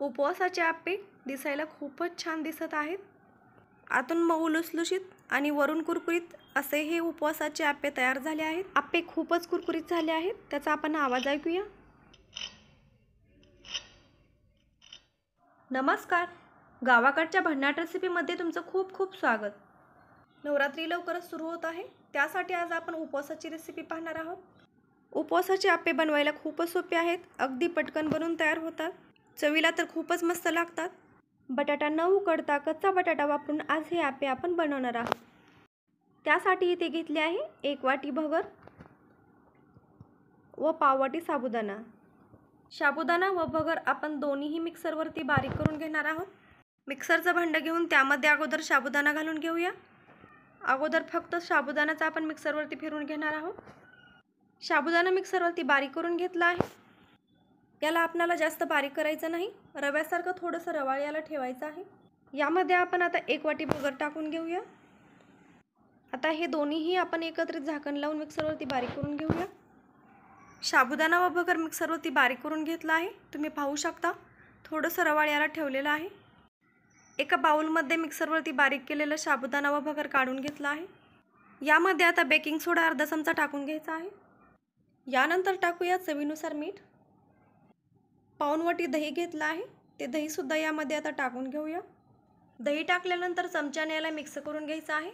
उपवासाचे आप्पे दिसायला खूपच छान दिसत आहेत आतून मऊ लुसलुशीत आणि वरून कुरकुरीत असे हे उपवासाचे आप्पे तयार झाले आहेत आप्पे खूपच कुरकुरीत झाले आहेत त्याचा आपण आवाज ऐकूया नमस्कार गावाकडच्या भन्नाट रेसिपीमध्ये तुमचं खूप खूप स्वागत नवरात्री लवकरच सुरू होत आहे त्यासाठी आज आपण उपवासाची रेसिपी पाहणार आहोत उपवासाचे आप्पे बनवायला खूपच सोपे आहेत अगदी पटकन बनून तयार होतात चवीला तर खूपच मस्त लागतात बटाटा न उकडता कच्चा बटाटा वापरून आज हे आपे आपण बनवणार आहोत त्यासाठी इथे घेतले आहे एक वाटी भगर व पाववाटी साबुदाणा साबुदाणा व भगर आपण दोन्हीही मिक्सरवरती बारीक करून घेणार आहोत मिक्सरचं भांडं घेऊन त्यामध्ये अगोदर साबुदाणा घालून घेऊया अगोदर फक्त साबुदाणाचा आपण मिक्सरवरती फिरून घेणार आहोत साबुदाणा मिक्सरवरती बारीक करून घेतला आहे याला आपल्याला जास्त बारीक करायचं नाही रव्यासारखं थोडंसं रवाळ याला ठेवायचं आहे यामध्ये आपण आता एक वाटी भगर टाकून घेऊया आता हे दोन्हीही आपण एकत्रित झाकण लावून मिक्सरवरती बारीक करून घेऊया शाबुदाना व भगर मिक्सरवरती बारीक करून घेतला आहे तुम्ही पाहू शकता थोडंसं रवाळ याला ठेवलेलं आहे एका बाऊलमध्ये मिक्सरवरती बारीक केलेलं शाबुदाना व भगर काढून घेतला आहे यामध्ये आता बेकिंग सोडा अर्धा चमचा टाकून घ्यायचा आहे यानंतर टाकूया चवीनुसार मीठ पाऊनवटी दही घेतलं आहे ते दहीसुद्धा यामध्ये आता टाकून घेऊया दही टाकल्यानंतर चमच्याने याला मिक्स करून घ्यायचं आहे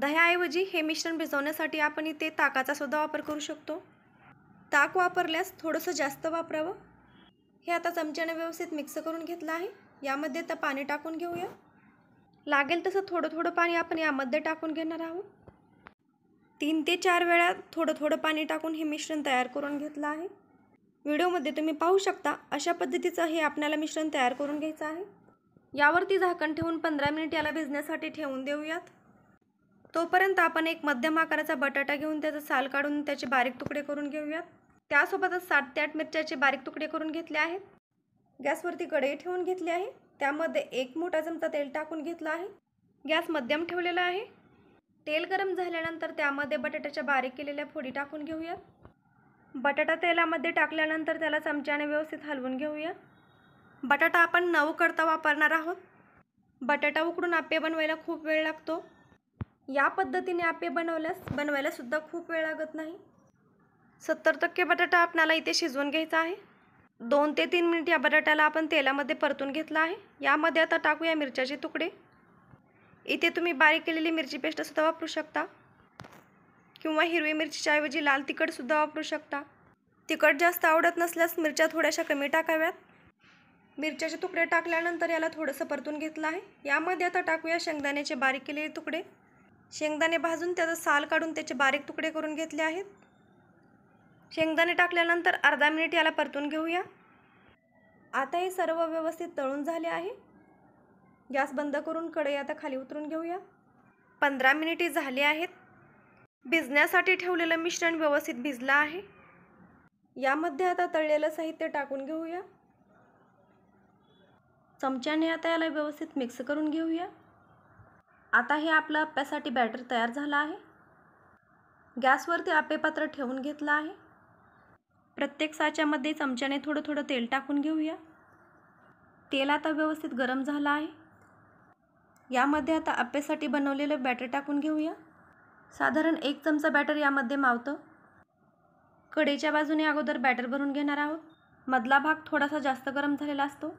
दह्याऐवजी हे मिश्रण भिजवण्यासाठी आपण इथे ताकाचा सुद्धा वापर करू शकतो ताक वापरल्यास थोडंसं जास्त वापरावं हे आता चमच्याने व्यवस्थित मिक्स करून घेतलं आहे यामध्ये आता पाणी टाकून घेऊया लागेल तसं थोडं थोडं पाणी आपण यामध्ये टाकून घेणार आहोत तीन ते चार वेळा थोडं थोडं पाणी टाकून हे मिश्रण तयार करून घेतलं आहे व्हिडिओमध्ये तुम्ही पाहू शकता अशा पद्धतीचं हे आपल्याला मिश्रण तयार करून घ्यायचं आहे यावरती झाकण ठेवून पंधरा मिनिट याला भिजण्यासाठी ठेवून देऊयात तोपर्यंत आपण एक मध्यम आकाराचा बटाटा घेऊन त्याचं साल काढून त्याचे बारीक तुकडे करून घेऊयात त्यासोबतच साठ ते आठ मिरच्याचे बारीक तुकडे करून घेतले आहेत गॅसवरती कढई ठेवून घेतली आहे त्यामध्ये एक मोठा चमचा तेल टाकून घेतला आहे गॅस मध्यम ठेवलेला आहे तेल गरम झाल्यानंतर त्यामध्ये बटाट्याच्या बारीक केलेल्या फोडी टाकून घेऊयात बटाटा तेलामध्ये टाकल्यानंतर त्याला चमच्याने व्यवस्थित हलवून घेऊया बटाटा आपण नऊ करता वापरणार आहोत बटाटा उकडून आपे बनवायला खूप वेळ लागतो या पद्धतीने आपे बनवल्यास बनवायलासुद्धा खूप वेळ लागत नाही सत्तर टक्के बटाटा आपणाला इथे शिजवून घ्यायचा आहे दोन ते तीन मिनिट या बटाट्याला आपण तेलामध्ये परतून घेतला आहे यामध्ये आता टाकूया मिरच्याचे तुकडे इथे तुम्ही बारीक केलेली मिरची पेस्टसुद्धा वापरू शकता किंवा हिरवी मिरचीच्या ऐवजी लाल तिखटसुद्धा वापरू शकता तिखट जास्त आवडत नसल्यास मिरच्या थोड्याशा कमी टाकाव्यात मिरच्याचे तुकडे टाकल्यानंतर याला थोडंसं परतून घेतलं आहे यामध्ये आता टाकूया शेंगदाण्याचे बारीक केलेले तुकडे शेंगदाणे भाजून त्याचं साल काढून त्याचे बारीक तुकडे करून घेतले आहेत शेंगदाणे टाकल्यानंतर अर्धा मिनिट याला परतून घेऊया आता हे सर्व व्यवस्थित तळून झाले आहे गॅस बंद करून कढई आता खाली उतरून घेऊया पंधरा मिनिटे झाली आहेत भिजण्यासाठी ठेवलेलं मिश्रण व्यवस्थित भिजलं आहे यामध्ये आता तळलेलं साहित्य टाकून घेऊया चमच्याने आता याला व्यवस्थित मिक्स करून घेऊया आता हे आपलं आप्यासाठी बॅटर तयार झालं आहे गॅसवरती आपेपात्र ठेवून घेतलं आहे प्रत्येक साच्यामध्ये चमच्याने थोडं थोडं तेल टाकून घेऊया तेल आता व्यवस्थित गरम झालं आहे यामध्ये आता आप्प्यासाठी बनवलेलं बॅटर टाकून घेऊया साधारण एक चमचा बॅटर यामध्ये मावतं कडेच्या बाजूने अगोदर बॅटर भरून घेणार आहोत मधला भाग थोडासा जास्त गरम झालेला असतो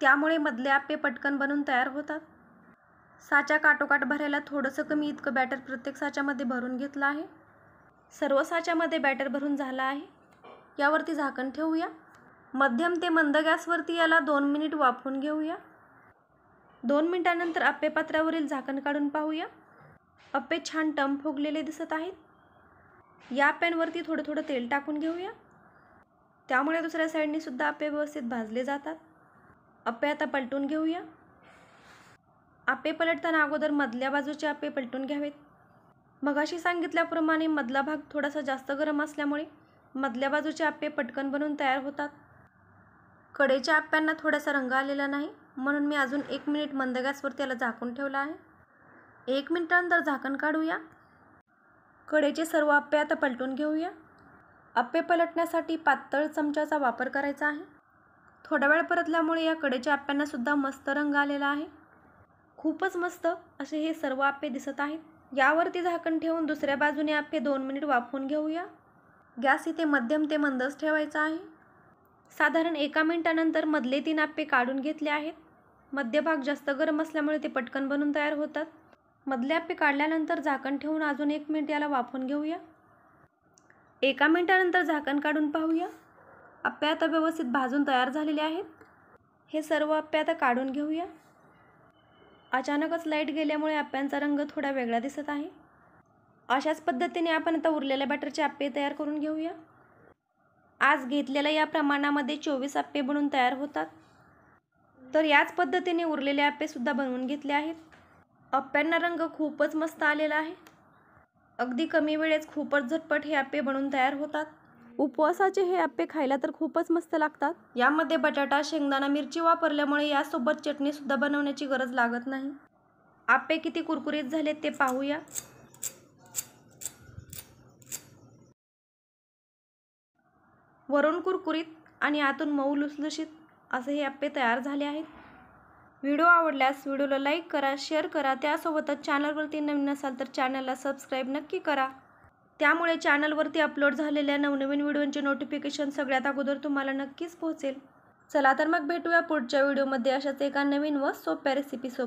त्यामुळे मधले आपे पटकन बनून तयार होतात साचा काटोकाट भरायला थोडंसं कमी इतकं बॅटर प्रत्येक साच्यामध्ये भरून घेतलं आहे सर्व साच्यामध्ये बॅटर भरून झाला आहे यावरती झाकण ठेवूया मध्यम ते मंद गॅसवरती याला दोन मिनिट वाफवून घेऊया दोन मिनिटानंतर आप्पे पात्रावरील झाकण काढून पाहूया अप्पे छान टम फुगलेले दिसत आहेत या पॅनवरती थोडं थोडं तेल टाकून घेऊया त्यामुळे दुसऱ्या साईडने सुद्धा आपे व्यवस्थित भाजले जातात अप्पे आता पलटून घेऊया आपे पलटताना अगोदर मधल्या बाजूचे आपे पलटून घ्यावेत मगाशी सांगितल्याप्रमाणे मधला भाग थोडासा जास्त गरम असल्यामुळे मधल्या बाजूचे आपे पटकन बनवून तयार होतात कडेच्या आप्यांना थोडासा रंग आलेला नाही म्हणून मी अजून एक मिनिट मंद गॅसवर त्याला झाकून ठेवला आहे एक मिनिटानंतर झाकण काढूया कडेचे सर्व आप्पे आता पलटून घेऊया आप्पे पलटण्यासाठी पातळ चमच्याचा वापर करायचा आहे थोडा वेळ परतल्यामुळे या कडेच्या आप्प्यांनासुद्धा मस्त रंग आलेला आहे खूपच मस्त असे हे सर्व आप्पे दिसत आहेत यावरती झाकण ठेवून दुसऱ्या बाजूने आप्पे दोन मिनिट वाफवून घेऊया गॅस इथे मध्यम ते मंदच ठेवायचा आहे साधारण एका मिनिटानंतर मधले तीन आप्पे काढून घेतले आहेत मध्यभाग जास्त गरम असल्यामुळे ते पटकन बनून तयार होतात मधल्या पी काढल्यानंतर झाकण ठेवून अजून एक मिनिट याला वाफून घेऊया एका मिनिटानंतर झाकण काढून पाहूया आप्या आता व्यवस्थित भाजून तयार झालेले आहेत हे सर्व आप्पे आता काढून घेऊया अचानकच लाईट गेल्यामुळे आप्यांचा रंग थोडा वेगळा दिसत आहे अशाच पद्धतीने आपण आता उरलेल्या बॅटरचे आप्पे तयार करून घेऊया आज घेतलेल्या या प्रमाणामध्ये चोवीस आप्पे बनून तयार होतात तर याच पद्धतीने उरलेले आप्पेसुद्धा बनवून घेतले आहेत अप्प्यांना रंग खूपच मस्त आलेला आहे अगदी कमी वेळेत खूपच झटपट हे आप्पे बनून तयार होतात उपवासाचे हे आप्पे खायला तर खूपच मस्त लागतात यामध्ये बटाटा शेंगदाणा मिरची वापरल्यामुळे यासोबत चटणीसुद्धा बनवण्याची गरज लागत नाही आप्पे किती कुरकुरीत झाले ते पाहूया वरून कुरकुरीत आणि आतून मऊ लुसलुशीत असे हे आप्पे तयार झाले आहेत व्हिडिओ आवडल्यास व्हिडिओला लाईक करा शेअर करा त्यासोबतच चॅनलवरती नवीन असाल तर चॅनलला सबस्क्राईब नक्की करा त्यामुळे चॅनलवरती अपलोड झालेल्या नवनवीन व्हिडिओंचे नोटिफिकेशन सगळ्यात अगोदर तुम्हाला नक्कीच पोहोचेल चला तर मग भेटूया पुढच्या व्हिडिओमध्ये अशाच एका नवीन व सोप्या रेसिपीसोबत